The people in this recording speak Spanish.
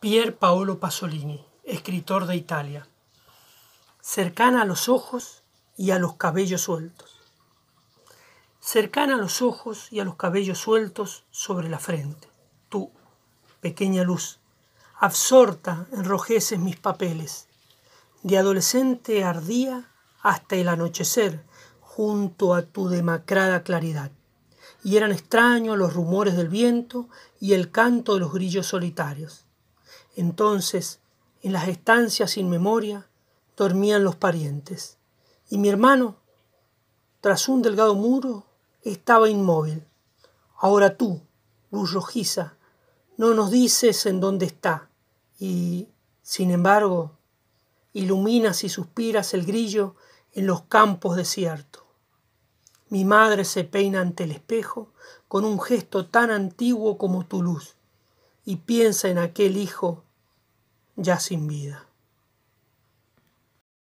Pier Paolo Pasolini, escritor de Italia, cercana a los ojos y a los cabellos sueltos, cercana a los ojos y a los cabellos sueltos sobre la frente. Tú, pequeña luz, absorta enrojeces mis papeles. De adolescente ardía hasta el anochecer junto a tu demacrada claridad. Y eran extraños los rumores del viento y el canto de los grillos solitarios entonces, en las estancias sin memoria, dormían los parientes. Y mi hermano, tras un delgado muro, estaba inmóvil. Ahora tú, luz rojiza, no nos dices en dónde está. Y, sin embargo, iluminas y suspiras el grillo en los campos desiertos. Mi madre se peina ante el espejo con un gesto tan antiguo como tu luz y piensa en aquel hijo ya sin vida.